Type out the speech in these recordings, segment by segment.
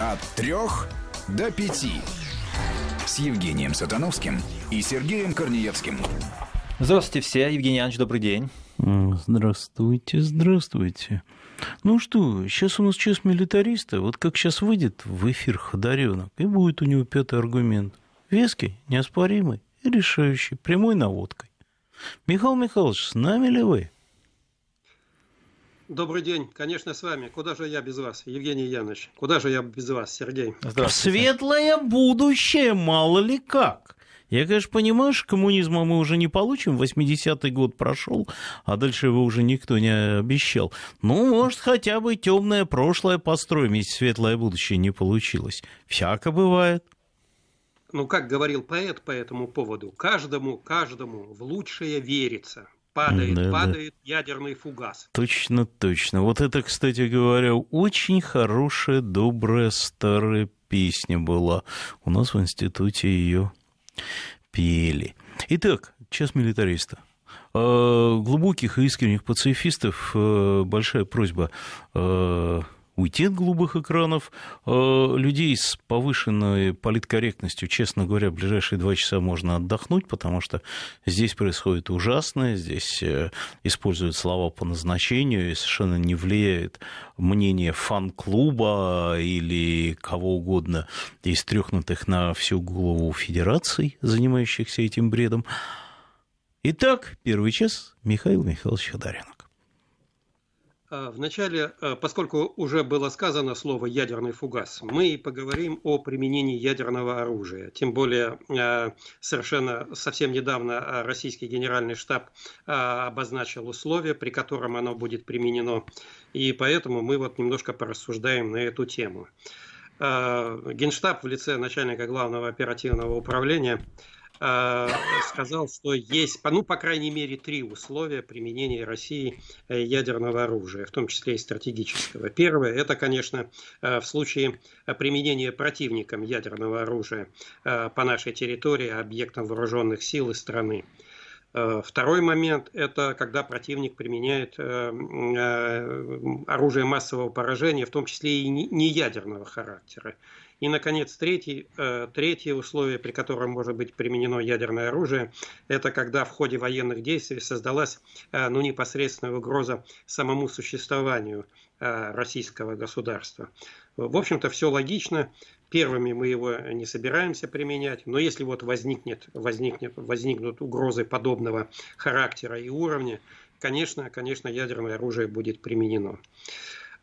От трех до пяти. С Евгением Сатановским и Сергеем Корнеевским. Здравствуйте все. Евгений Иванович, добрый день. Здравствуйте, здравствуйте. Ну что, сейчас у нас час милитариста. Вот как сейчас выйдет в эфир Ходоренок, и будет у него пятый аргумент. Веский, неоспоримый и решающий, прямой наводкой. Михаил Михайлович, с нами ли вы? Добрый день. Конечно, с вами. Куда же я без вас, Евгений Янович? Куда же я без вас, Сергей? Здравствуйте. Светлое будущее, мало ли как. Я, конечно, понимаю, что коммунизма мы уже не получим, 80-й год прошел, а дальше его уже никто не обещал. Ну, может, хотя бы темное прошлое построим, если светлое будущее не получилось. Всяко бывает. Ну, как говорил поэт по этому поводу, каждому, каждому в лучшее верится падает, да, падает да. ядерный фугас. Точно, точно. Вот это, кстати говоря, очень хорошая, добрая, старая песня была. У нас в институте ее пели. Итак, час милитариста. А, глубоких и искренних пацифистов э, большая просьба э, уйти от голубых экранов. Э, людей с повышенной политкорректностью, честно говоря, в ближайшие два часа можно отдохнуть, потому что здесь происходит ужасное, здесь э, используют слова по назначению и совершенно не влияет мнение фан-клуба или кого угодно из трехнутых на всю голову федераций, занимающихся этим бредом. Итак, первый час Михаил Михайлович Одаринов. А, Вначале, а, поскольку уже было сказано слово «ядерный фугас», мы поговорим о применении ядерного оружия. Тем более, а, совершенно совсем недавно российский генеральный штаб обозначил условия, при котором оно будет применено. И поэтому мы вот немножко порассуждаем на эту тему. Генштаб в лице начальника главного оперативного управления – Э, сказал, что есть, ну, по крайней мере, три условия применения России э, ядерного оружия, в том числе и стратегического. Первое, это, конечно, э, в случае применения противником ядерного оружия по нашей территории объектам вооруженных сил и страны. Второй момент – это когда противник применяет оружие массового поражения, в том числе и неядерного характера. И, наконец, третий, э, третье условие, при котором может быть применено ядерное оружие, это когда в ходе военных действий создалась э, ну, непосредственная угроза самому существованию э, российского государства. В общем-то, все логично. Первыми мы его не собираемся применять, но если вот возникнет, возникнет, возникнут угрозы подобного характера и уровня, конечно, конечно, ядерное оружие будет применено.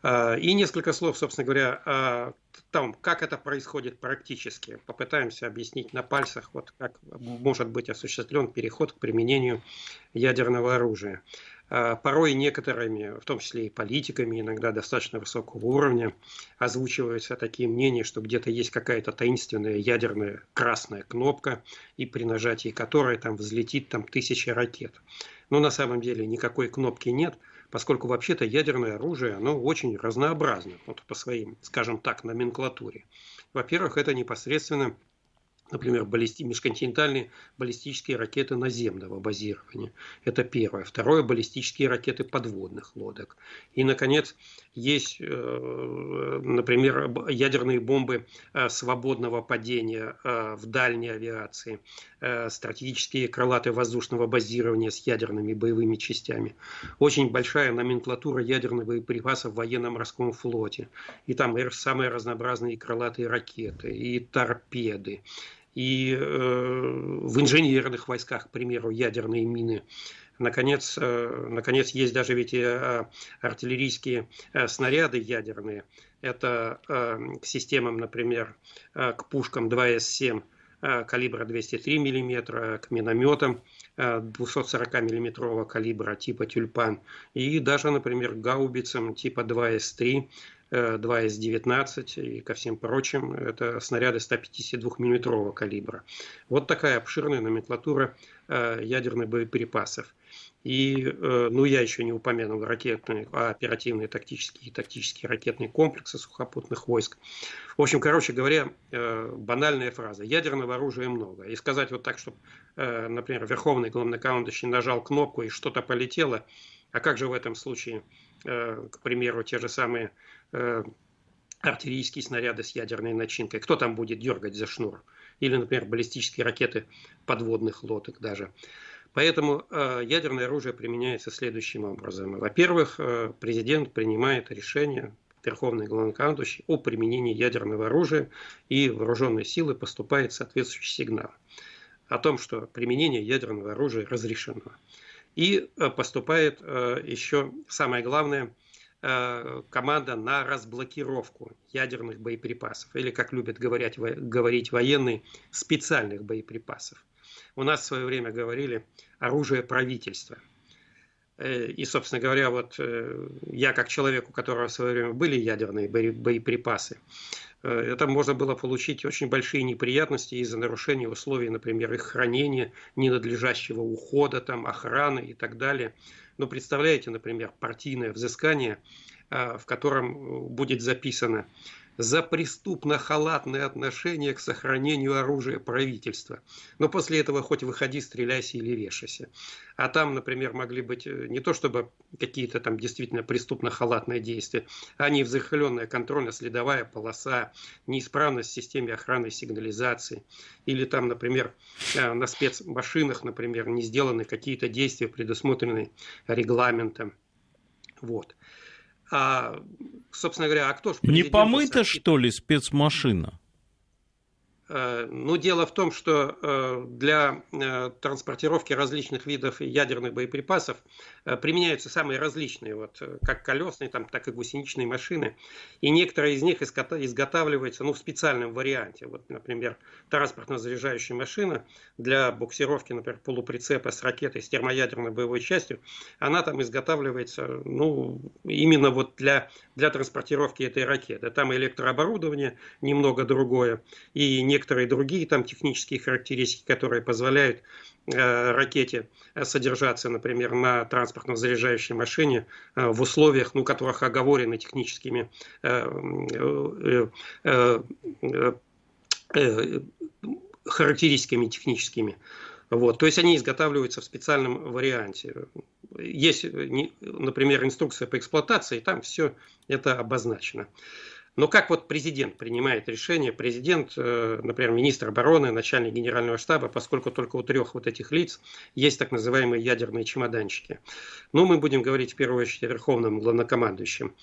Э, и несколько слов, собственно говоря, о том, как это происходит практически. Попытаемся объяснить на пальцах, вот как может быть осуществлен переход к применению ядерного оружия. Э, порой некоторыми, в том числе и политиками, иногда достаточно высокого уровня, озвучиваются такие мнения, что где-то есть какая-то таинственная ядерная красная кнопка, и при нажатии которой там взлетит там тысячи ракет. Но на самом деле никакой кнопки нет – поскольку вообще-то ядерное оружие, оно очень разнообразно, вот по своим, скажем так, номенклатуре. Во-первых, это непосредственно например, баллисти... межконтинентальные баллистические ракеты наземного базирования. Это первое. Второе – баллистические ракеты подводных лодок. И, наконец, есть, э, например, ядерные бомбы э, свободного падения э, в дальней авиации, стратегические крылаты воздушного базирования с ядерными боевыми частями. Очень большая номенклатура ядерных боеприпасов в военно-морском флоте. И там самые разнообразные крылатые ракеты, и торпеды, и э, в инженерных войсках, к примеру, ядерные мины. Наконец, э, наконец есть даже ведь и э, артиллерийские снаряды ядерные. Это к системам, например, к пушкам 2С7 калибра 203 мм, к минометам 240 миллиметрового калибра типа «Тюльпан» и даже, например, гаубицам типа 2С3 2 э, из 19 и ко всем прочим. Это снаряды 152-мм калибра. Вот такая обширная номенклатура э, ядерных боеприпасов. И, э, ну, я еще не упомянул ракетные, а оперативные тактические и тактические ракетные комплексы сухопутных войск. В общем, короче говоря, банальная фраза. Ядерного оружия много. И сказать вот так, чтобы, например, верховный главнокомандующий нажал кнопку и что-то полетело, а как же в этом случае, к примеру, те же самые Э, артиллерийские снаряды с ядерной начинкой. Кто там будет дергать за шнур? Или, например, баллистические ракеты подводных лодок даже. Поэтому э, ядерное оружие применяется следующим образом. Во-первых, э, президент принимает решение Верховный главнокомандующий о применении ядерного оружия и вооруженные силы поступает соответствующий сигнал о том, что применение ядерного оружия разрешено. И поступает еще самое главное – Э, команда на разблокировку ядерных боеприпасов, или, как любят говорить, говорить военные, специальных боеприпасов. У нас в свое время говорили оружие правительства. Э, и, собственно говоря, вот э, я как человек, у которого в свое время были ядерные боеприпасы, это можно было получить очень большие неприятности из-за нарушения условий, например, их хранения, ненадлежащего ухода, там, охраны и так далее – но ну, представляете, например, партийное взыскание, а, в котором э, будет записано за преступно-халатное отношение к сохранению оружия правительства. Но после этого хоть выходи, стреляйся или вешайся. А там, например, могли быть э, не то чтобы какие-то там действительно преступно-халатные действия, а невзыхленная контрольно-следовая полоса, неисправность в системе охраны сигнализации. Или там, например, э, на спецмашинах, например, не сделаны какие-то действия, предусмотренные регламентом. Вот. А, собственно говоря, а кто же... Не помыта, что ли, спецмашина? Э, ну, дело в том, что э, для э, транспортировки различных видов ядерных боеприпасов применяются самые различные, вот, как колесные, там, так и гусеничные машины. И некоторые из них изготавливаются ну, в специальном варианте. Вот, например, транспортно-заряжающая машина для буксировки, например, полуприцепа с ракетой с термоядерной боевой частью, она там изготавливается ну, именно вот для, для транспортировки этой ракеты. Там электрооборудование немного другое, и не некоторые другие там технические характеристики, которые позволяют э, ракете содержаться, например, на транспортно-заряжающей машине э, в условиях, ну, которых оговорены техническими э, характеристиками техническими. Вот. То есть они изготавливаются в специальном варианте. Есть, например, инструкция по эксплуатации, там все это обозначено. Но как вот президент принимает решение, президент, э, например, министр обороны, начальник генерального штаба, поскольку только у трех вот этих лиц есть так называемые ядерные чемоданчики. Но ну, мы будем говорить в первую очередь о верховном главнокомандующем.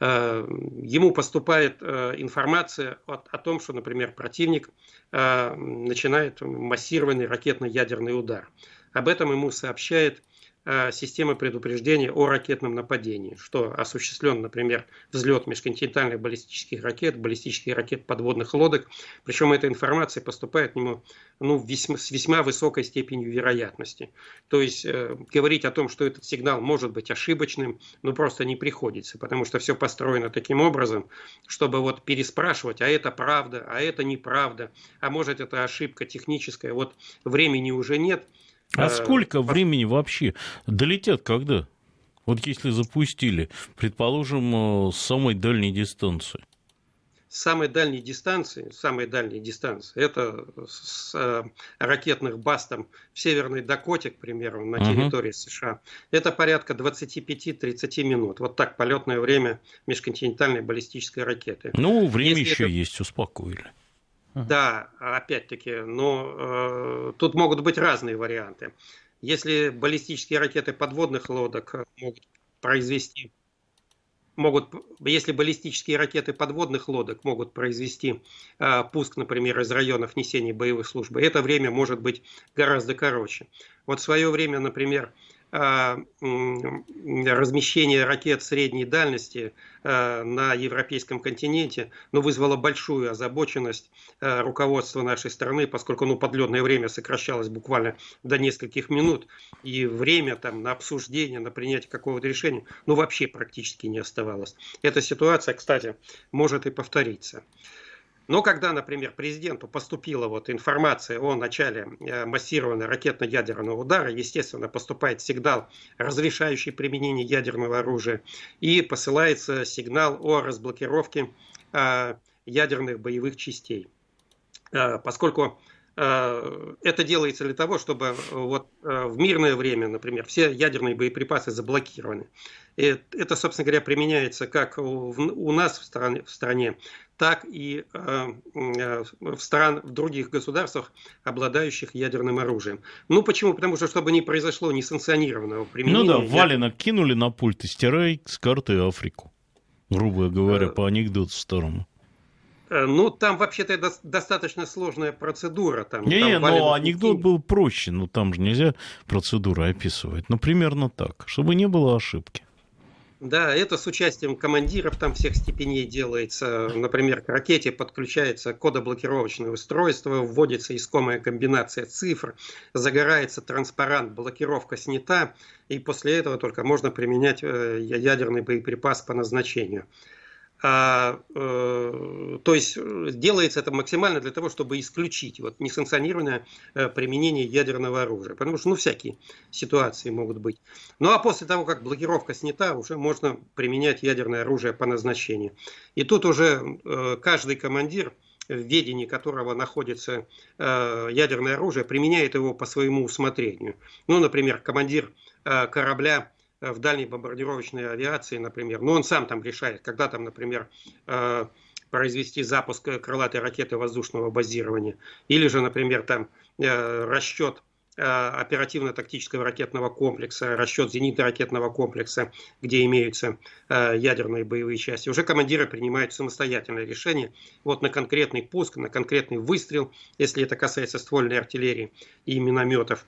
Э, ему поступает э, информация о том, что, например, противник начинает массированный ракетно-ядерный удар. Об этом ему сообщает Э, системы предупреждения о ракетном нападении, что осуществлен, например, взлет межконтинентальных баллистических ракет, баллистических ракет подводных лодок. Причем эта информация поступает ему ну, ну, весьма, с весьма высокой степенью вероятности. То есть э, говорить о том, что этот сигнал может быть ошибочным, ну просто не приходится, потому что все построено таким образом, чтобы вот переспрашивать, а это правда, а это неправда, а может это ошибка техническая, вот времени уже нет – а э, сколько времени вообще долетят, когда? Вот если запустили, предположим, э, с самой дальней дистанции. Самой дальней дистанции, самой дальней дистанции, это с э, ракетных баз там в Северной Дакоте, к примеру, на территории uh-huh. США, это порядка 25-30 минут. Вот так полетное время межконтинентальной баллистической ракеты. Ну, время Если еще это... есть, успокоили. Uh-huh. Да, а, опять-таки, но э, тут могут быть разные варианты. Если баллистические ракеты подводных лодок э, могут произвести, могут, если баллистические ракеты подводных лодок могут произвести э, пуск, например, из районов несения боевых служб, это время может быть гораздо короче. Вот в свое время, например, а, размещение ракет средней дальности а, на европейском континенте, но ну, вызвало большую озабоченность а, руководства нашей страны, поскольку ну, подлетное время сокращалось буквально до нескольких минут, и время там, на обсуждение, на принятие какого-то решения ну, вообще практически не оставалось. Эта ситуация, кстати, может и повториться. Но ну, когда, например, президенту поступила вот информация о начале э, массированного ракетно-ядерного удара, естественно, поступает сигнал, разрешающий применение ядерного оружия, и посылается сигнал о разблокировке э, ядерных боевых частей. Э, поскольку Э, это делается для того, чтобы э, вот э, в мирное время, например, все ядерные боеприпасы заблокированы. И это, собственно говоря, применяется как у нас в стране, в стране так и в стран, в других государствах, обладающих ядерным оружием. Ну почему? Потому что, чтобы не произошло несанкционированного применения. Ну да, валенок кинули на пульт и стирай с карты Африку, грубо говоря, по анекдоту в сторону. Э, ну, там вообще-то достаточно сложная процедура. Там, не, там не но анекдот был проще, но ну, там же нельзя процедуры описывать. Ну, примерно так, чтобы не было ошибки. Да, это с участием командиров там всех степеней делается. Например, к ракете подключается кодоблокировочное устройство, вводится искомая комбинация цифр, загорается транспарант, блокировка снята, и после этого только можно применять э, ядерный боеприпас по назначению. А, э, то есть э, делается это максимально для того, чтобы исключить вот, несанкционированное э, применение ядерного оружия. Потому что ну, всякие ситуации могут быть. Ну а после того, как блокировка снята, уже можно применять ядерное оружие по назначению. И тут уже э, каждый командир в ведении которого находится э, ядерное оружие, применяет его по своему усмотрению. Ну, например, командир э, корабля Э, в дальней бомбардировочной авиации, например, но он сам там решает, когда там, например, э, произвести запуск э, крылатой ракеты воздушного базирования, или же, например, там расчет оперативно-тактического ракетного комплекса, расчет зенитно-ракетного комплекса, где имеются ядерные боевые части. Уже командиры принимают самостоятельное решение вот на конкретный пуск, на конкретный выстрел, если это касается ствольной артиллерии и минометов.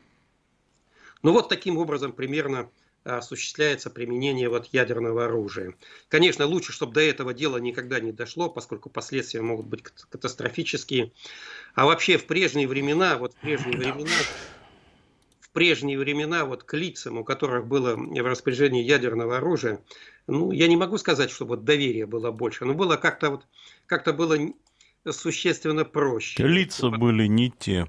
Ну вот таким образом примерно осуществляется применение вот ядерного оружия. Конечно, лучше, чтобы до этого дела никогда не дошло, поскольку последствия могут быть катастрофические. А вообще в прежние времена, вот в прежние времена, в прежние времена вот к лицам, у которых было в распоряжении ядерного оружия, ну, я не могу сказать, что вот доверие было больше, но было как-то вот, как-то было существенно проще. Лица были не те.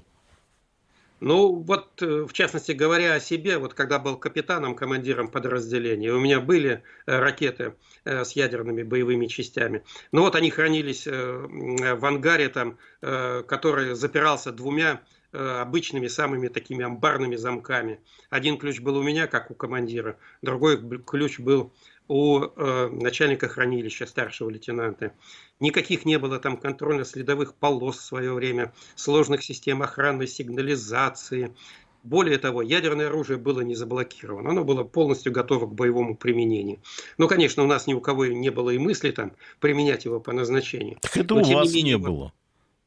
Ну, вот, э, в частности говоря о себе, вот когда был капитаном, командиром подразделения, у меня были э, ракеты э, с ядерными боевыми частями. Ну вот они хранились в ангаре, там, который запирался двумя обычными самыми такими амбарными замками. Один ключ был у меня, как у командира, другой ключ был у э, начальника хранилища, старшего лейтенанта. Никаких не было там контрольно-следовых полос в свое время, сложных систем охранной сигнализации. Более того, ядерное оружие было не заблокировано, оно было полностью готово к боевому применению. Но, ну, конечно, у нас ни у кого не было и мысли там применять его по назначению. Так это Но, у вас не, менее, не было.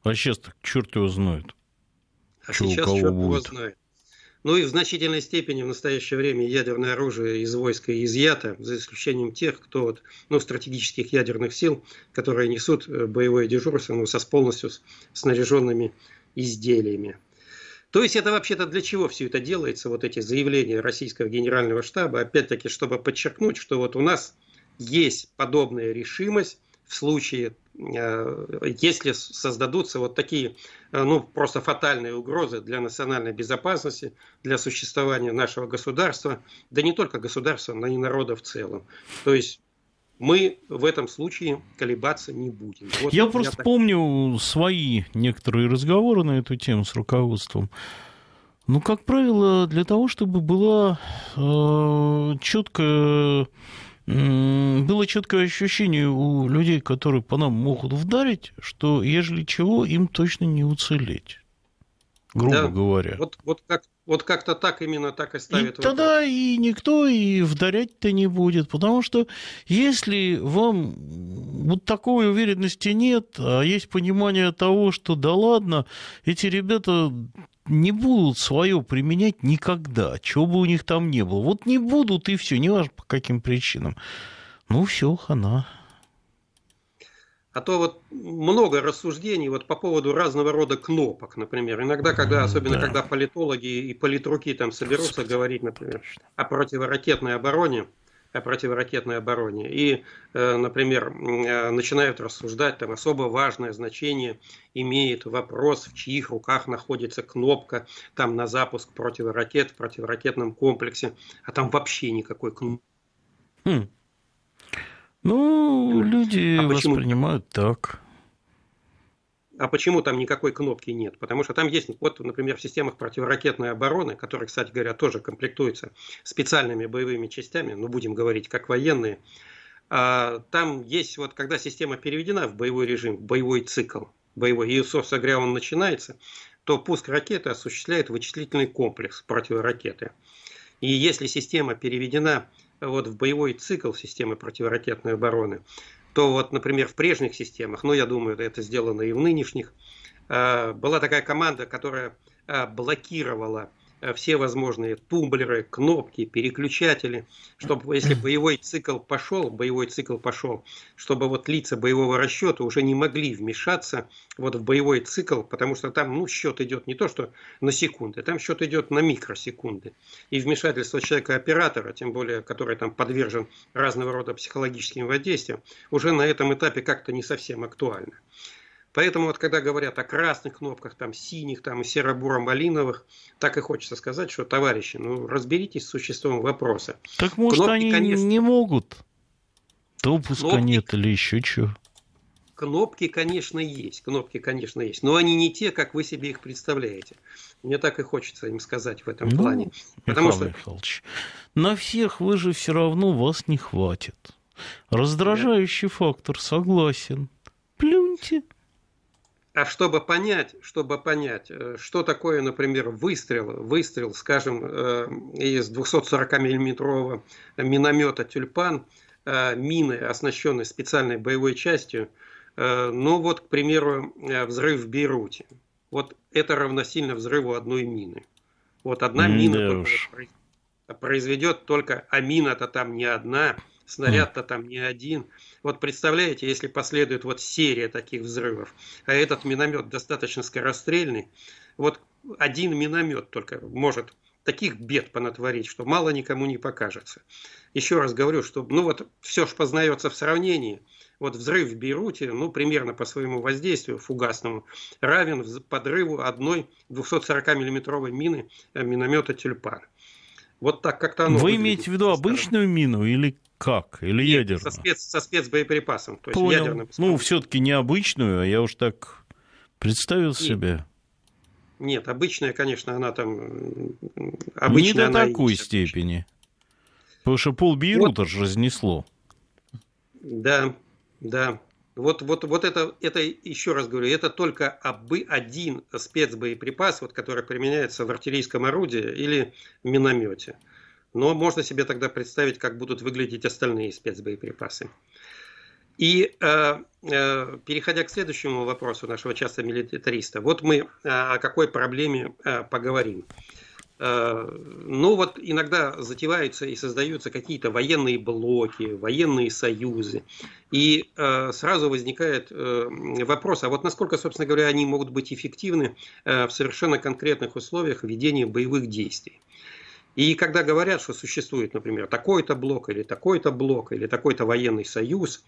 А, а сейчас так черт его знает. А Чего сейчас черт его знает. Ну и в значительной степени в настоящее время ядерное оружие из войска изъято, за исключением тех, кто вот, ну, стратегических ядерных сил, которые несут э, боевое дежурство ну, со с полностью снаряженными изделиями. То есть это вообще-то для чего все это делается, вот эти заявления российского генерального штаба, опять-таки, чтобы подчеркнуть, что вот у нас есть подобная решимость в случае, э, если создадутся вот такие, э, ну, просто фатальные угрозы для национальной безопасности, для существования нашего государства, да не только государства, но и народа в целом. То есть мы в этом случае колебаться не будем. Вот Я просто так... помню свои некоторые разговоры на эту тему с руководством. Ну, как правило, для того, чтобы была э, четкая было четкое ощущение у людей, которые по нам могут вдарить, что, ежели чего, им точно не уцелеть. Грубо да, говоря. Вот, вот, как, вот как-то так именно так и ставят. И тогда и никто и вдарять-то не будет, потому что если вам вот такой уверенности нет, а есть понимание того, что да ладно, эти ребята не будут свое применять никогда, чего бы у них там не было. Вот не будут и все, неважно по каким причинам. Ну все, хана. А то вот много рассуждений вот по поводу разного рода кнопок, например. Иногда, когда, особенно да. когда политологи и политруки там соберутся Господи. говорить, например, о противоракетной обороне, о противоракетной обороне. И, э, например, э, начинают рассуждать, там особо важное значение имеет вопрос, в чьих руках находится кнопка там на запуск противоракет в противоракетном комплексе, а там вообще никакой кнопки. Хм. Ну, люди а воспринимают почему? так. А почему там никакой кнопки нет? Потому что там есть, вот, например, в системах противоракетной обороны, которые, кстати говоря, тоже комплектуются специальными боевыми частями, ну, будем говорить, как военные, а, там есть, вот когда система переведена в боевой режим, в боевой цикл, боевой, и, собственно говоря, он начинается, то пуск ракеты осуществляет вычислительный комплекс противоракеты. И если система переведена вот в боевой цикл системы противоракетной обороны, то вот, например, в прежних системах, ну, я думаю, это сделано и в нынешних, э, была такая команда, которая э, блокировала Э, все возможные тумблеры, кнопки, переключатели, чтобы если боевой цикл пошел, боевой цикл пошел, чтобы вот лица боевого расчета уже не могли вмешаться вот в боевой цикл, потому что там ну, счет идет не то, что на секунды, там счет идет на микросекунды. И вмешательство человека-оператора, тем более, который там подвержен разного рода психологическим воздействиям, уже на этом этапе как-то не совсем актуально. Поэтому вот когда говорят о красных кнопках, там синих, там серо-буро-малиновых, так и хочется сказать, что товарищи, ну разберитесь с существом вопроса. Так может кнопки, они конечно, не могут? Допуска кнопки, нет или еще что? Кнопки, конечно, есть. Кнопки, конечно, есть. Но они не те, как вы себе их представляете. Мне так и хочется им сказать в этом ну, плане. Потому Михаил что... Михайлович, на всех вы же все равно вас не хватит. Раздражающий да. фактор, согласен. Плюньте. А чтобы понять, чтобы понять, э, что такое, например, выстрел, выстрел, скажем, э, из 240-миллиметрового миномета «Тюльпан», э, мины, оснащенные специальной боевой частью, ну вот, к примеру, взрыв в Бейруте. Вот это равносильно взрыву одной мины. Вот одна мина да произведет только, а мина-то там не одна – снаряд-то там не один. Вот представляете, если последует вот серия таких взрывов, а этот миномет достаточно скорострельный, вот один миномет только может таких бед понатворить, что мало никому не покажется. Еще раз говорю, что ну вот все же познается в сравнении. Вот взрыв в Бейруте, ну, примерно по своему воздействию фугасному, равен подрыву одной 240 миллиметровой мины э, миномета «Тюльпан». Вот так как-то оно... Вы имеете в виду обычную мину или как? Или Нет, ядерную? Со, спец, со спецбоеприпасом, то Понял. есть ядерным. Ну, все-таки не обычную, а я уж так представил Нет. себе. Нет, обычная, конечно, она там... Обычная Не до такой есть, степени. Потому что пол Бейрута вот. же разнесло. Да, да. Вот, вот, вот это, это, еще раз говорю, это только обы, один спецбоеприпас, вот, который применяется в артиллерийском орудии или в миномете. Но можно себе тогда представить, как будут выглядеть остальные спецбоеприпасы. И э, э, переходя к следующему вопросу нашего часа милитариста, вот мы э, о какой проблеме э, поговорим. Э, но ну, вот иногда затеваются и создаются какие-то военные блоки, военные союзы. И э, сразу возникает э, вопрос, а вот насколько, собственно говоря, они могут быть эффективны э, в совершенно конкретных условиях ведения боевых действий. И когда говорят, что существует, например, такой-то блок или такой-то блок или такой-то военный союз,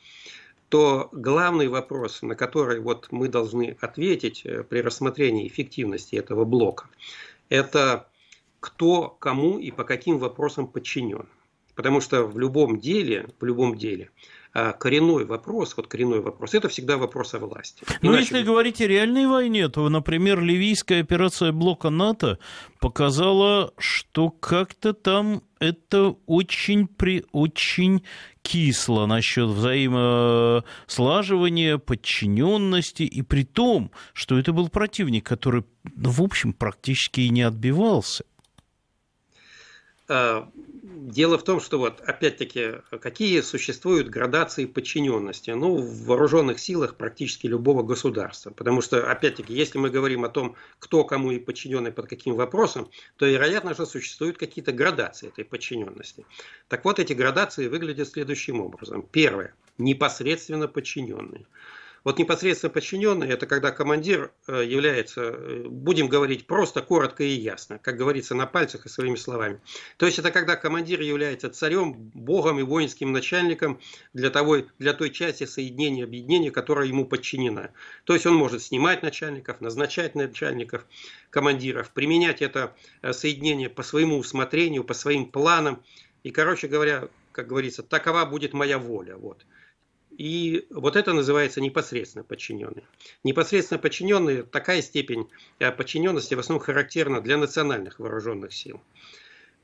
то главный вопрос, на который вот мы должны ответить при рассмотрении эффективности этого блока, это кто кому и по каким вопросам подчинен. Потому что в любом деле, в любом деле, а, коренной вопрос, вот коренной вопрос, это всегда вопрос о власти. Но ну, если говорить о реальной войне, то, например, ливийская операция блока НАТО показала, что как-то там это очень при очень кисло насчет взаимослаживания, подчиненности, и при том, что это был противник, который, ну, в общем, практически и не отбивался. А, дело в том, что вот опять-таки, какие существуют градации подчиненности? Ну, в вооруженных силах практически любого государства. Потому что, опять-таки, если мы говорим о том, кто кому и подчиненный под каким вопросом, то, вероятно же, существуют какие-то градации этой подчиненности. Так вот, эти градации выглядят следующим образом. Первое. Непосредственно подчиненные. Вот непосредственно подчиненный – это когда командир э, является, э, будем говорить просто, коротко и ясно, как говорится, на пальцах и своими словами. То есть это когда командир является царем, богом и воинским начальником для, того, для той части соединения, объединения, которая ему подчинена. То есть он может снимать начальников, назначать начальников, командиров, применять это э, соединение по своему усмотрению, по своим планам. И, короче говоря, как говорится, такова будет моя воля. Вот. И вот это называется непосредственно подчиненные. Непосредственно подчиненные такая степень э, подчиненности в основном характерна для национальных вооруженных сил.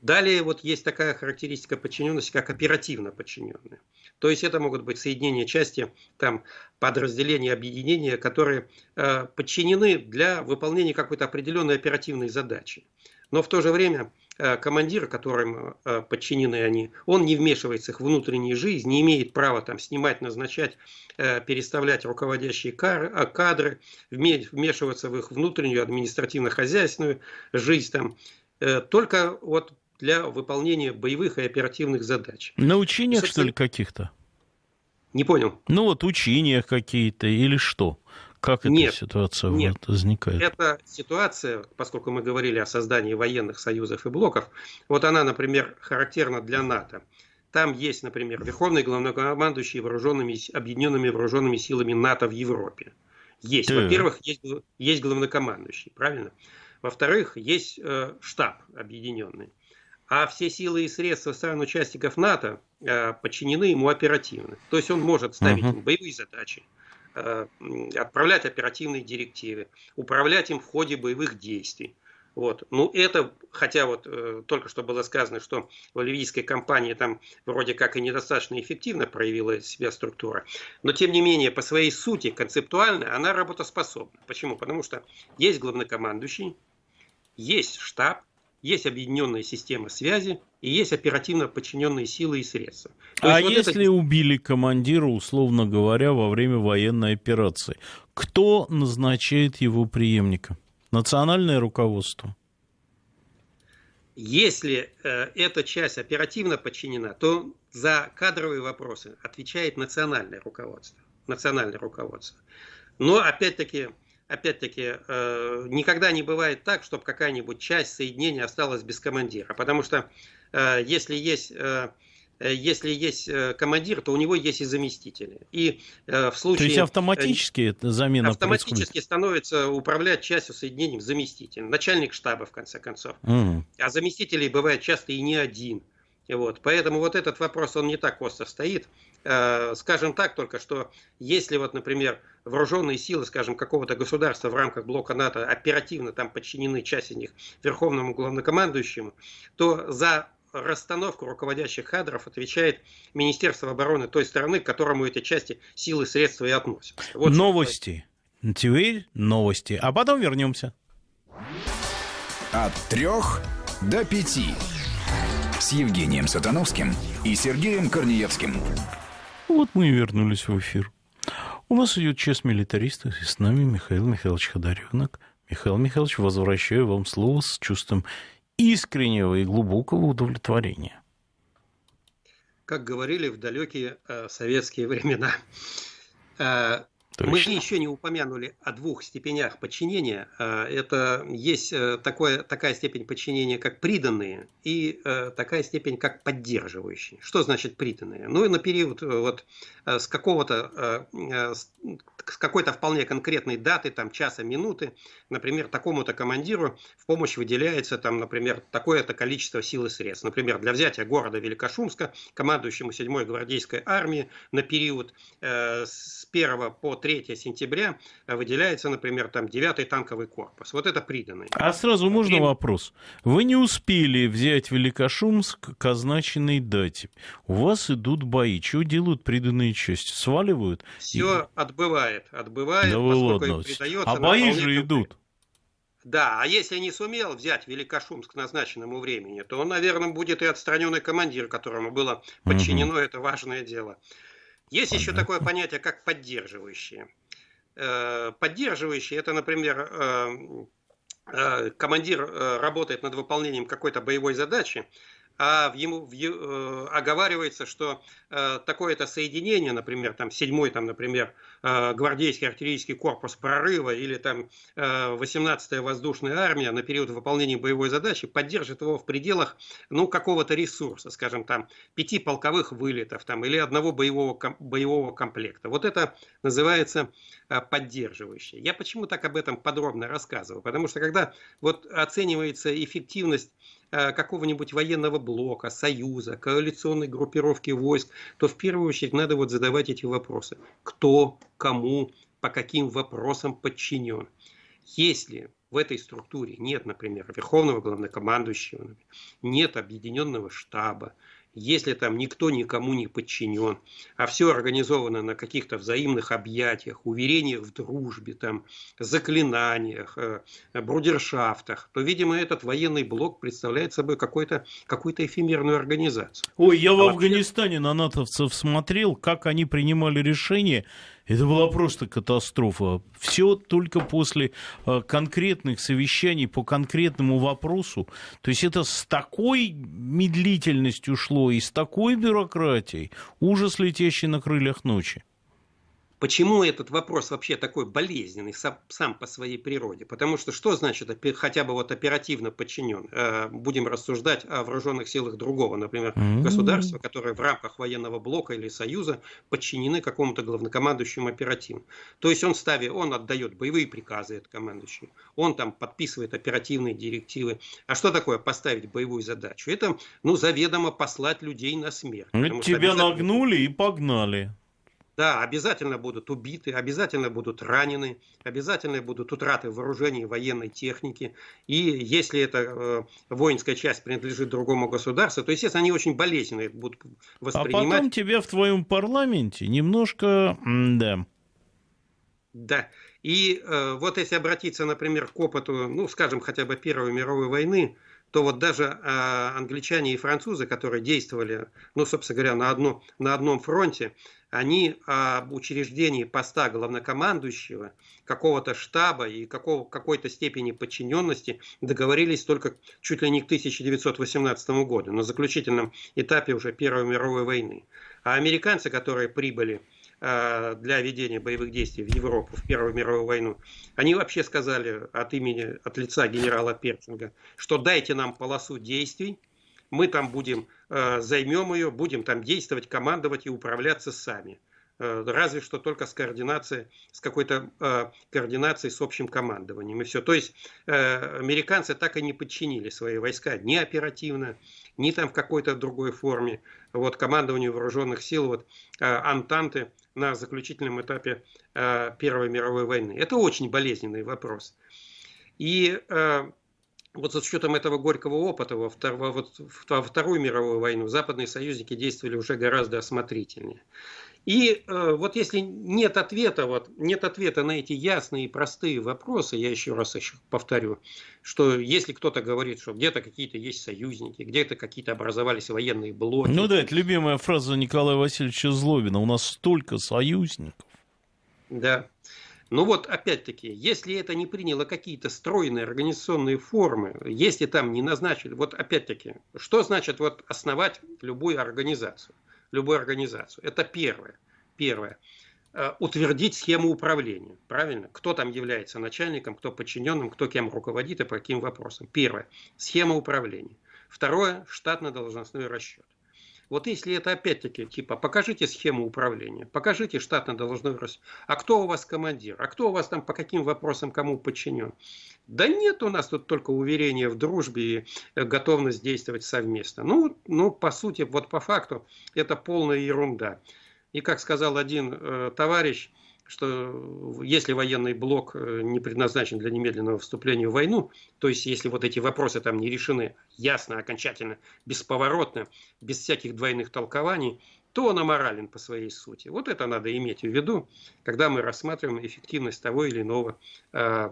Далее вот есть такая характеристика подчиненности, как оперативно подчиненные. То есть это могут быть соединения части, там, подразделения, объединения, которые э, подчинены для выполнения какой-то определенной оперативной задачи. Но в то же время Э, командира, которым э, подчинены они, он не вмешивается в их внутренней жизнь, не имеет права там снимать, назначать, э, переставлять руководящие кадры, вмешиваться в их внутреннюю административно-хозяйственную жизнь. Там. Только вот для выполнения боевых и оперативных задач. На учениях, что ли, каких-то? Не понял. Ну вот учения какие-то или что? Как нет, эта ситуация нет, вот возникает? Эта ситуация, поскольку мы говорили о создании военных союзов и блоков, вот она, например, характерна для НАТО. Там есть, например, верховный главнокомандующий вооруженными, объединенными вооруженными силами НАТО в Европе. Есть. Э. Во-первых, есть, есть главнокомандующий, правильно? Во-вторых, есть э, штаб объединенный. А все силы и средства стран-участников НАТО э, подчинены ему оперативно. То есть он может ставить угу. боевые задачи, э, Э, отправлять оперативные директивы, управлять им в ходе боевых действий. Вот. Ну, это, хотя вот э, только что было сказано, что в ливийской компании там вроде как и недостаточно эффективно проявила себя структура, но тем не менее по своей сути концептуально она работоспособна. Почему? Потому что есть главнокомандующий, есть штаб, есть объединенная система связи и есть оперативно подчиненные силы и средства. То а вот если это... убили командира, условно говоря, во время военной операции, кто назначает его преемника? Национальное руководство? Если э, эта часть оперативно подчинена, то за кадровые вопросы отвечает национальное руководство. Национальное руководство. Но опять-таки опять-таки, э, никогда не бывает так, чтобы какая-нибудь часть соединения осталась без командира. Потому что э, если есть... Э, э если есть э, командир, то у него есть и заместители. И э, в случае... То есть автоматически замена Автоматически происходит. становится управлять частью соединения заместитель, начальник штаба, в конце концов. Угу. А заместителей бывает часто и не один. Вот. Поэтому вот этот вопрос, он не так остро стоит. Э, скажем так только, что если вот, например, вооруженные силы, скажем, какого-то государства в рамках блока НАТО оперативно там подчинены часть из них верховному главнокомандующему, то за расстановку руководящих кадров отвечает Министерство обороны той стороны, к которому эти части силы, средства и относятся. Вот новости. Теперь новости. А потом вернемся. От трех до пяти с Евгением Сатановским и Сергеем Корнеевским. Вот мы и вернулись в эфир. У нас идет честь милитаристов, и с нами Михаил Михайлович Ходоренок. Михаил Михайлович, возвращаю вам слово с чувством искреннего и глубокого удовлетворения. Как говорили в далекие э, советские времена, э, Точно. Мы еще не упомянули о двух степенях подчинения. Э, это есть э, такое, такая степень подчинения, как приданные, и э, такая степень, как поддерживающие. Что значит приданные? Ну и на период вот с какого-то с какой-то вполне конкретной даты, там часа, минуты, например, такому-то командиру в помощь выделяется, там, например, такое-то количество сил и средств. Например, для взятия города Великошумска командующему 7-й гвардейской армии на период с 1 по 3 3 сентября выделяется, например, там 9-й танковый корпус. Вот это приданное. А сразу можно вопрос? Вы не успели взять Великошумск к означенной дате. У вас идут бои. Чего делают приданные части? Сваливают? Все И... отбывает. Отбывает, да вы А бои же конкретно. идут. Да, а если не сумел взять Великошумск к назначенному времени, то он, наверное, будет и отстраненный командир, которому было подчинено угу. это важное дело. Есть еще такое понятие, как поддерживающие. Э, поддерживающие – это, например, э, э, командир работает над выполнением какой-то боевой задачи, а в ему, в, э, оговаривается, что э, такое-то соединение, например, там седьмой, там, например, э, гвардейский артиллерийский корпус прорыва или там э, 18-я воздушная армия на период выполнения боевой задачи поддержит его в пределах, ну, какого-то ресурса, скажем, там, пяти полковых вылетов, там, или одного боевого, ком, боевого комплекта. Вот это называется э, поддерживающее. Я почему так об этом подробно рассказываю? Потому что когда вот оценивается эффективность Э, какого-нибудь военного блока, союза, коалиционной группировки войск, то в первую очередь надо вот задавать эти вопросы. Кто, кому, по каким вопросам подчинен. Если в этой структуре нет, например, верховного главнокомандующего, нет объединенного штаба, если там никто никому не подчинен, а все организовано на каких-то взаимных объятиях, уверениях в дружбе, там, заклинаниях, э, брудершафтах, то, видимо, этот военный блок представляет собой какой то какую то эфемерную организацию. Ой, я а в вообще... Афганистане на натовцев смотрел, как они принимали решение это была просто катастрофа. Все только после э, конкретных совещаний по конкретному вопросу. То есть это с такой медлительностью шло и с такой бюрократией. Ужас, летящий на крыльях ночи. Почему этот вопрос вообще такой болезненный сам, сам по своей природе? Потому что что значит хотя бы вот оперативно подчинен? Э, будем рассуждать о вооруженных силах другого, например, mm-hmm. государства, которое в рамках военного блока или союза подчинены какому-то главнокомандующему оперативно. То есть он ставит, он отдает боевые приказы, этому командующему, он там подписывает оперативные директивы. А что такое поставить боевую задачу? Это, ну, заведомо послать людей на смерть. Ну, тебя нагнули и погнали. Да, обязательно будут убиты, обязательно будут ранены, обязательно будут утраты вооружений и военной техники. И если эта э, воинская часть принадлежит другому государству, то, естественно, они очень болезненно будут воспринимать. А потом тебя в твоем парламенте немножко... Да. Да. И э, вот если обратиться, например, к опыту, ну, скажем, хотя бы Первой мировой войны, то вот даже а, англичане и французы, которые действовали, ну, собственно говоря, на, одно, на одном фронте, они об учреждении поста главнокомандующего, какого-то штаба и какого, какой-то степени подчиненности договорились только чуть ли не к 1918 году, на заключительном этапе уже Первой мировой войны. А американцы, которые прибыли Э, для ведения боевых действий в Европу в Первую мировую войну, они вообще сказали от имени, от лица генерала Перкинга, что дайте нам полосу действий, мы там будем, э, займем ее, будем там действовать, командовать и управляться сами. Э, разве что только с координацией, с какой-то э, координацией с общим командованием и все. То есть э, американцы так и не подчинили свои войска ни оперативно, ни там в какой-то другой форме вот, командованию вооруженных сил вот, Антанты на заключительном этапе Первой мировой войны. Это очень болезненный вопрос. И вот с учетом этого горького опыта во, второго, вот, во Вторую мировую войну западные союзники действовали уже гораздо осмотрительнее. И э, вот если нет ответа, вот, нет ответа на эти ясные и простые вопросы, я еще раз еще повторю, что если кто-то говорит, что где-то какие-то есть союзники, где-то какие-то образовались военные блоки. Ну да, это любимая фраза Николая Васильевича Злобина. У нас столько союзников. Да. Ну вот, опять-таки, если это не приняло какие-то стройные организационные формы, если там не назначили, вот опять-таки, что значит вот основать любую организацию? любую организацию. Это первое. Первое. Э, утвердить схему управления. Правильно? Кто там является начальником, кто подчиненным, кто кем руководит и по каким вопросам. Первое. Схема управления. Второе. Штатно-должностной расчет. Вот если это опять-таки типа покажите схему управления, покажите штатно должно рост, а кто у вас командир, а кто у вас там по каким вопросам кому подчинен. Да нет у нас тут только уверение в дружбе и э, готовность действовать совместно. Ну, ну по сути, вот по факту это полная ерунда. И как сказал один э, товарищ, что если военный блок э, не предназначен для немедленного вступления в войну, то есть если вот эти вопросы там не решены ясно, окончательно, бесповоротно, без всяких двойных толкований, то он аморален по своей сути. Вот это надо иметь в виду, когда мы рассматриваем эффективность того или иного э,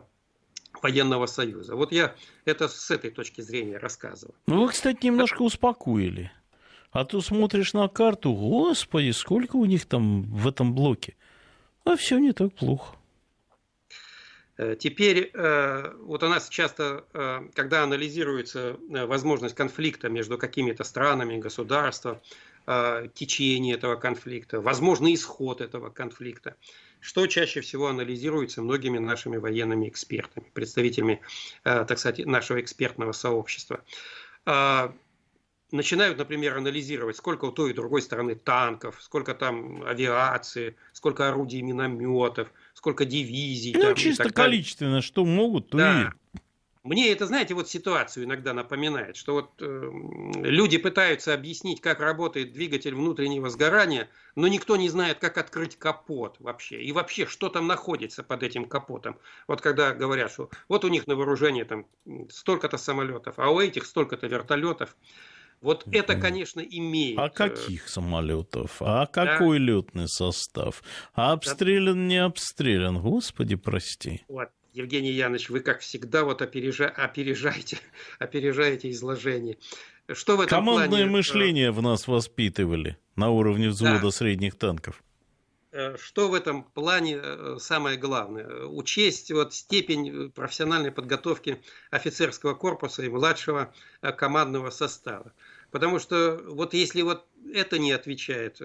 военного союза. Вот я это с этой точки зрения рассказываю. Ну, вы, кстати, немножко успокоили. А то смотришь на карту, господи, сколько у них там в этом блоке а все не так плохо. Э, теперь, э, вот у нас часто, э, когда анализируется возможность конфликта между какими-то странами, государством, течение этого конфликта, возможный исход этого конфликта, что чаще всего анализируется многими нашими военными экспертами, представителями, так сказать, нашего экспертного сообщества начинают, например, анализировать, сколько у той и другой стороны танков, сколько там авиации, сколько орудий минометов, сколько дивизий. Ну, там, чисто количественно, что могут, то да. и... Мне это, знаете, вот ситуацию иногда напоминает, что вот э, люди пытаются объяснить, как работает двигатель внутреннего сгорания, но никто не знает, как открыть капот вообще, и вообще, что там находится под этим капотом. Вот когда говорят, что вот у них на вооружении там столько-то самолетов, а у этих столько-то вертолетов, вот это, конечно, имеет. А э, каких самолетов? А какой да? летный состав? А обстрелян, не обстрелян? Господи, прости. Вот. Евгений Яныч, вы, как всегда, вот опережа... опережаете, опережаете изложение. Что в этом Командное плане... Э, мышление в нас воспитывали на уровне взвода да. средних танков. Э, что в этом плане э, самое главное? Учесть вот степень э, профессиональной подготовки офицерского корпуса и младшего командного состава. Потому что вот если вот это не отвечает,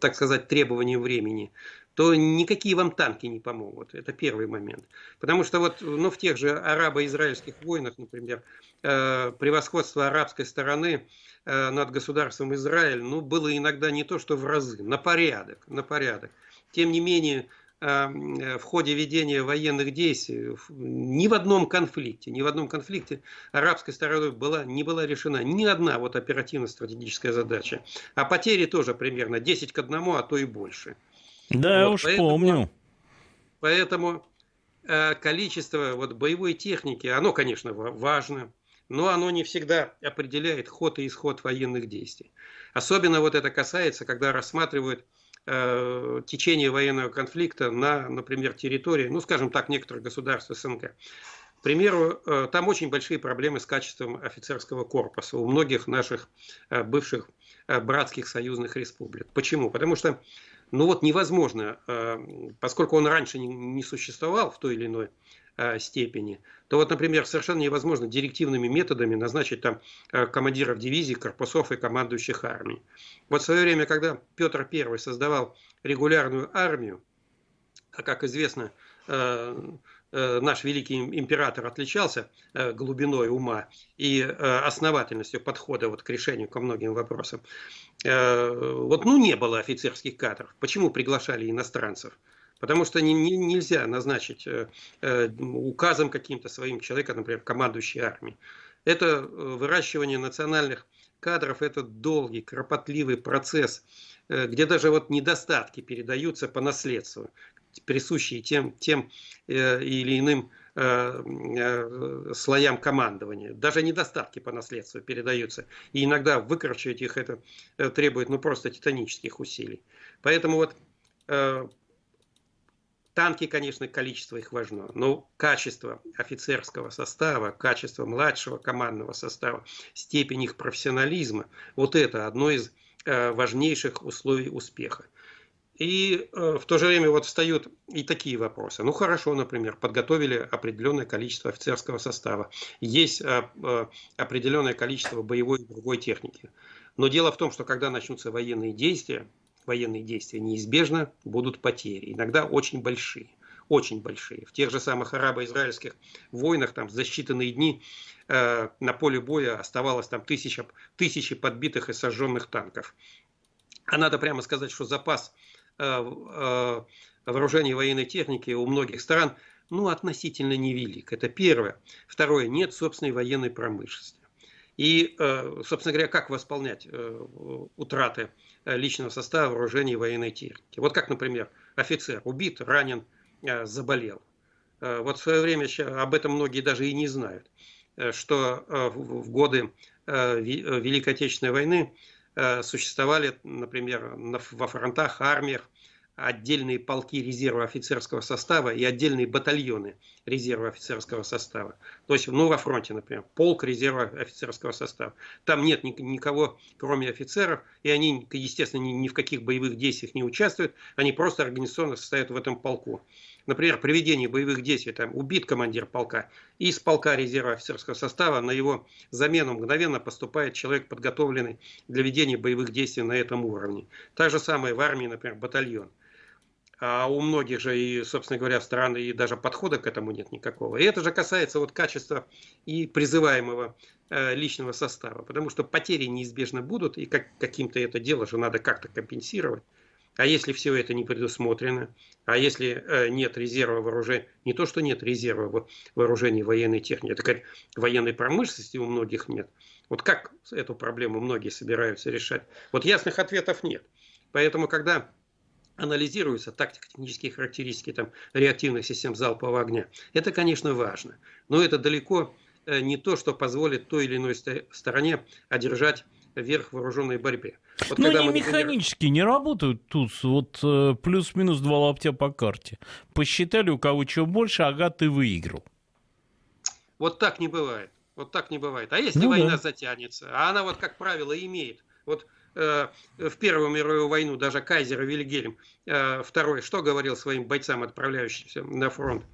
так сказать, требованиям времени, то никакие вам танки не помогут. Это первый момент. Потому что вот ну, в тех же арабо-израильских войнах, например, превосходство арабской стороны – Э, над государством Израиль, ну, было иногда не то, что в разы, на порядок, на порядок. Тем не менее, э, э, в ходе ведения военных действий ни в одном конфликте, ни в одном конфликте арабской стороной была, не была решена ни одна вот оперативно-стратегическая задача. А потери тоже примерно 10 к 1, а то и больше. Да, вот я уж поэтому, помню. Поэтому количество вот боевой техники, оно, конечно, важно но оно не всегда определяет ход и исход военных действий. Особенно вот это касается, когда рассматривают э, течение военного конфликта на, например, территории, ну, скажем так, некоторых государств СНГ. К примеру, э, там очень большие проблемы с качеством офицерского корпуса у многих наших э, бывших э, братских союзных республик. Почему? Потому что ну вот невозможно, э, поскольку он раньше не существовал в той или иной Э, степени, то вот, например, совершенно невозможно директивными методами назначить там э, командиров дивизий, корпусов и командующих армий. Вот в свое время, когда Петр I создавал регулярную армию, а как известно, э, наш великий император отличался глубиной ума и основательностью подхода вот к решению ко многим вопросам. Вот ну не было офицерских кадров. Почему приглашали иностранцев? Потому что не, не, нельзя назначить э, э указом каким-то своим человека, например, командующий армией. Это э, выращивание национальных кадров, это долгий, кропотливый процесс, э, где даже вот недостатки передаются по наследству, присущие тем, тем э, или иным э, слоям командования. Даже недостатки по наследству передаются. И иногда выкорчивать их это требует ну, просто титанических усилий. Поэтому вот Танки, конечно, количество их важно, но качество офицерского состава, качество младшего командного состава, степень их профессионализма, вот это одно из э, важнейших условий успеха. И э, в то же время вот встают и такие вопросы. Ну хорошо, например, подготовили определенное количество офицерского состава, есть э, определенное количество боевой и другой техники. Но дело в том, что когда начнутся военные действия, военные действия неизбежно будут потери, иногда очень большие очень большие. В тех же самых арабо-израильских войнах там за считанные дни э, на поле боя оставалось там тысяча, тысячи подбитых и сожженных танков. А надо прямо сказать, что запас э, э, вооружений и военной техники у многих стран ну, относительно невелик. Это первое. Второе, нет собственной военной промышленности. И, э, собственно говоря, как восполнять э, утраты Э, личного состава вооружений военной техники. Вот как, например, офицер убит, ранен, э, заболел. Э, вот в свое время об этом многие даже и не знают, что в годы Великой Отечественной войны существовали, например, во фронтах, армиях отдельные полки резерва офицерского состава и отдельные батальоны – резерва офицерского состава. То есть, ну, во фронте, например, полк резерва офицерского состава. Там нет никого, кроме офицеров, и они, естественно, ни, ни в каких боевых действиях не участвуют, они просто организационно состоят в этом полку. Например, при ведении боевых действий там убит командир полка, и из полка резерва офицерского состава на его замену мгновенно поступает человек, подготовленный для ведения боевых действий на этом уровне. Так же самое в армии, например, батальон – а у многих же, и, собственно говоря, страны и даже подхода к этому нет никакого. И это же касается вот качества и призываемого э, личного состава, потому что потери неизбежно будут, и как, каким-то это дело же надо как-то компенсировать. А если все это не предусмотрено, а если э, нет резерва вооружения, не то что нет резерва вооружений военной техники, так военной промышленности у многих нет. Вот как эту проблему многие собираются решать? Вот ясных ответов нет. Поэтому, когда анализируются тактико-технические характеристики там, реактивных систем залпового огня. Это, конечно, важно, но это далеко э, не то, что позволит той или иной стороне одержать верх вооруженной борьбе. Вот ну, не мы, механически не работают тут, вот э, плюс-минус два лаптя по карте. Посчитали, у кого чего больше, ага, ты выиграл. Вот так не бывает. Вот так не бывает. А если ну, война да. затянется, а она вот, как правило, имеет. Вот Э, в Первую мировую войну даже кайзер Вильгельм II э, что говорил своим бойцам, отправляющимся на фронт?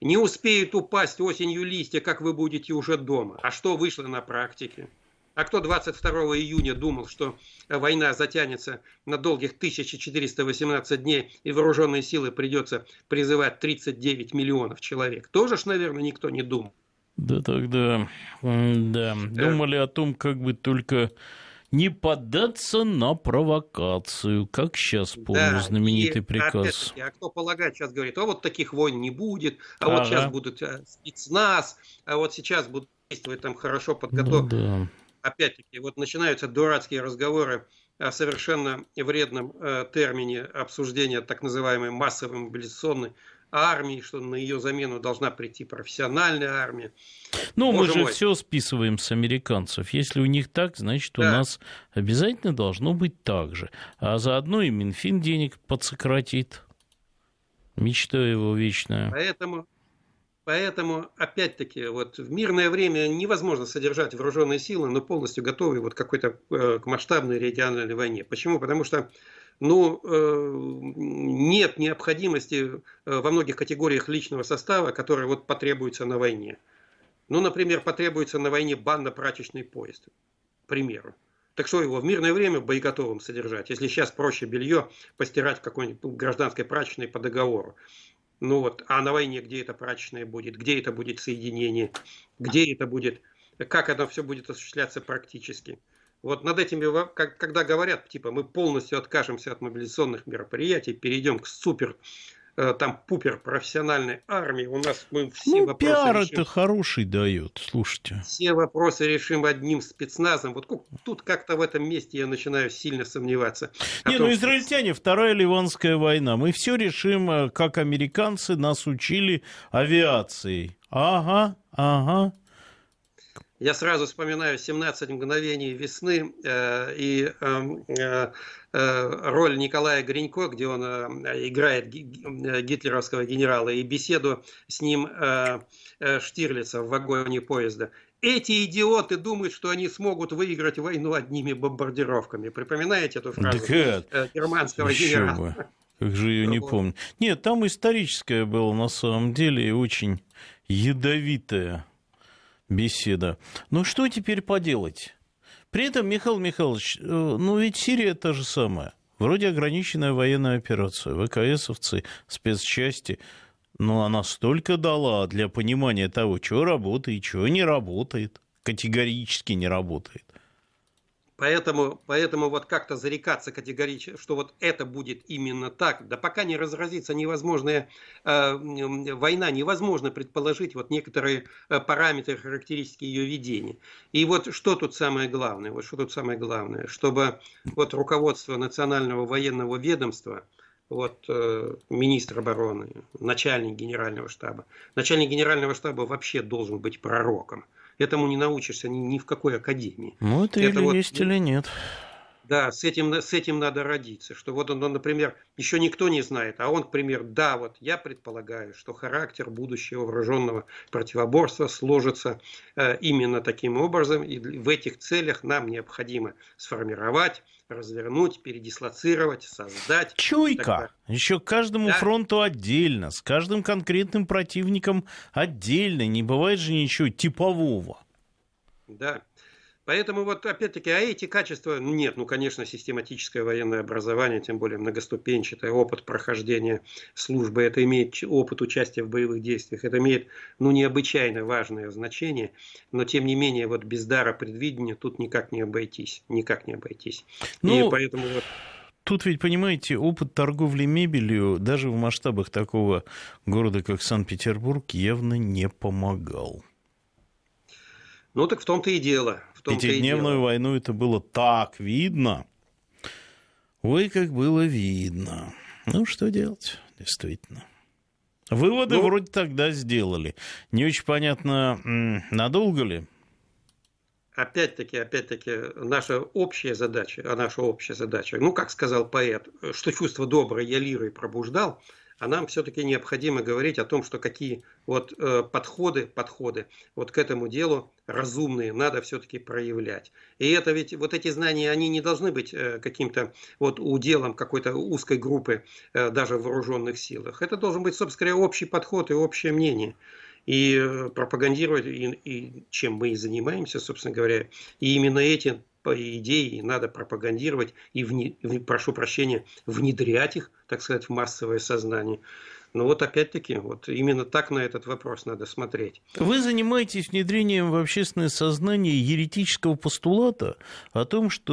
Не успеют упасть осенью листья, как вы будете уже дома. А что вышло на практике? А кто 22 июня думал, что война затянется на долгих 1418 дней и вооруженные силы придется призывать 39 миллионов человек? Тоже ж, наверное, никто не думал. Да тогда, да, э. думали о том, как бы только не поддаться на провокацию, как сейчас помню да, знаменитый и, приказ. А кто полагает, сейчас говорит, а вот таких войн не будет, а ага. вот сейчас будут а, спецназ, а вот сейчас будут действовать там хорошо подготовлены. Ну, да. Опять-таки, вот начинаются дурацкие разговоры о совершенно вредном э, термине обсуждения так называемой массовой мобилизационной армии, что на ее замену должна прийти профессиональная армия. Ну, мы же мой. все списываем с американцев. Если у них так, значит, у да. нас обязательно должно быть так же. А заодно и Минфин денег подсократит. Мечта его вечная. Поэтому Поэтому, опять-таки, вот в мирное время невозможно содержать вооруженные силы, но полностью готовые вот какой-то э, к масштабной региональной войне. Почему? Потому что ну, э, нет необходимости э, во многих категориях личного состава, которые вот потребуются на войне. Ну, например, потребуется на войне банно прачечный поезд, к примеру. Так что его в мирное время боеготовым содержать, если сейчас проще белье постирать в какой-нибудь гражданской прачечной по договору. Ну вот, а на войне где это прачечное будет, где это будет соединение, где это будет, как это все будет осуществляться практически. Вот над этими, когда говорят, типа, мы полностью откажемся от мобилизационных мероприятий, перейдем к супер Э, там пупер профессиональной армии. У нас мы все ну, вопросы пиар решим. это хороший дает, слушайте. Все вопросы решим одним спецназом. Вот тут как-то в этом месте я начинаю сильно сомневаться. А Не, том, ну израильтяне, что... вторая Ливанская война. Мы все решим, э, как американцы нас учили авиацией. Ага, ага, я сразу вспоминаю 17 мгновений весны э, и эм, э, э, роль Николая Гринько, где он э, играет э, гитлеровского генерала, и беседу с ним э, э, Штирлица в вагоне поезда. Эти идиоты думают, что они смогут выиграть войну одними бомбардировками. Припоминаете эту фразу э, германского Еще генерала? Бы. Как же ее не помню. Нет, там историческое было на самом деле и очень ядовитое беседа. Ну что теперь поделать? При этом, Михаил Михайлович, э, ну ведь Сирия та же самая. Вроде ограниченная военная операция. ВКСовцы, спецчасти. Но она столько дала для понимания того, что работает, что не работает. Категорически не работает. Поэтому, поэтому вот как-то зарекаться категорически, что вот это будет именно так, да пока не разразится невозможная э, война, невозможно предположить вот некоторые э, параметры, характеристики ее ведения. И вот что тут самое главное, вот что тут самое главное, чтобы вот руководство национального военного ведомства, вот э, министр обороны, начальник генерального штаба, начальник генерального штаба вообще должен быть пророком. Этому не научишься ни, ни в какой академии. Ну, это, это или вот... есть, или нет. Да, с этим, с этим надо родиться, что вот он, он, ну, например, еще никто не знает, а он, к примеру, да, вот я предполагаю, что характер будущего вооруженного противоборства сложится э, именно таким образом, и в этих целях нам необходимо сформировать, развернуть, передислоцировать, создать. Чуйка. Еще к каждому да? фронту отдельно, с каждым конкретным противником отдельно, не бывает же ничего типового. Да, Поэтому вот опять-таки, а эти качества, ну нет, ну конечно, систематическое военное образование, тем более многоступенчатое, опыт прохождения службы, это имеет опыт участия в боевых действиях, это имеет, ну, необычайно важное значение, но тем не менее, вот без дара предвидения тут никак не обойтись, никак не обойтись. Ну... И поэтому вот... Тут ведь, понимаете, опыт торговли мебелью даже в масштабах такого города, как Санкт-Петербург, явно не помогал. Ну так в том-то и дело том Пятидневную -то войну это было так видно. Ой, как было видно. Ну, что делать, действительно. Выводы ну, вроде тогда сделали. Не очень понятно, надолго ли. Опять-таки, опять-таки, наша общая задача, а наша общая задача, ну, как сказал поэт, что чувство доброе я лирой пробуждал – а нам все-таки необходимо говорить о том, что какие вот э, подходы, подходы вот к этому делу разумные надо все-таки проявлять. И это ведь, вот эти знания, они не должны быть э, каким-то вот уделом какой-то узкой группы э, даже в вооруженных силах. Это должен быть, собственно говоря, общий подход и общее мнение и э, пропагандировать, и, и чем мы и занимаемся, собственно говоря. И именно эти по идее, надо пропагандировать и, вне, прошу прощения, внедрять их, так сказать, в массовое сознание. Но ну вот опять-таки, вот именно так на этот вопрос надо смотреть. Вы занимаетесь внедрением в общественное сознание еретического постулата о том, что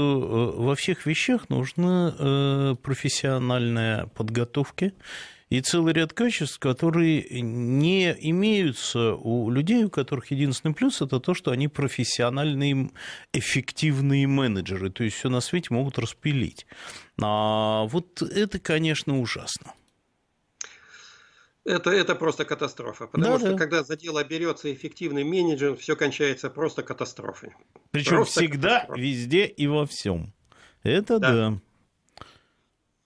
э, во всех вещах нужна э, профессиональная подготовка и целый ряд качеств, которые не имеются у людей, у которых единственный плюс – это то, что они профессиональные, эффективные менеджеры, то есть все на свете могут распилить. А вот это, конечно, ужасно. Это, это просто катастрофа. Потому да, что да. когда за дело берется эффективный менеджер, все кончается просто катастрофой. Причем просто всегда, катастрофой. везде и во всем. Это да. да.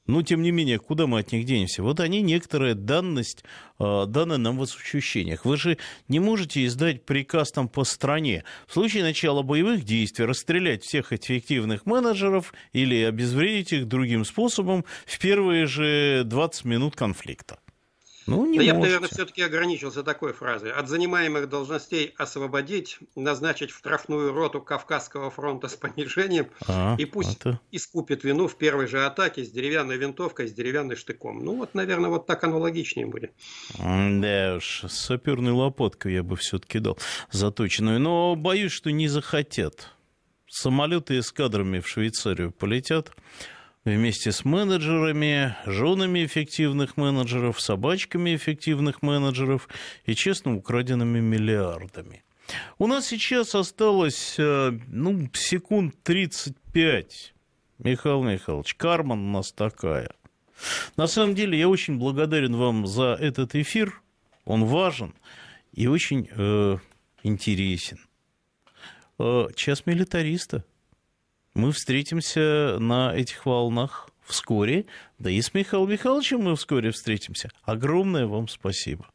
Но, тем не менее, куда мы от них денемся? Вот они некоторая данность, а, данная нам в ощущениях. Вы же не можете издать приказ там по стране. В случае начала боевых действий расстрелять всех эффективных менеджеров или обезвредить их другим способом в первые же 20 минут конфликта. Ну, не да я бы, наверное, все-таки ограничился такой фразой. От занимаемых должностей освободить, назначить в штрафную роту Кавказского фронта с понижением а, а и пусть это... искупит вину в первой же атаке с деревянной винтовкой, с деревянным штыком. Ну вот, наверное, вот так оно логичнее будет. Да уж, саперной лопаткой я бы все-таки дал заточенную. Но боюсь, что не захотят. Самолеты эскадрами в Швейцарию полетят вместе с менеджерами, женами эффективных менеджеров, собачками эффективных менеджеров и честно украденными миллиардами. У нас сейчас осталось э, ну, секунд 35. Михаил Михайлович, Карман у нас такая. На самом деле я очень благодарен вам за этот эфир. Он важен и очень э, интересен. Э, час милитариста. Мы встретимся на этих волнах вскоре. Да и с Михаилом Михайловичем мы вскоре встретимся. Огромное вам спасибо.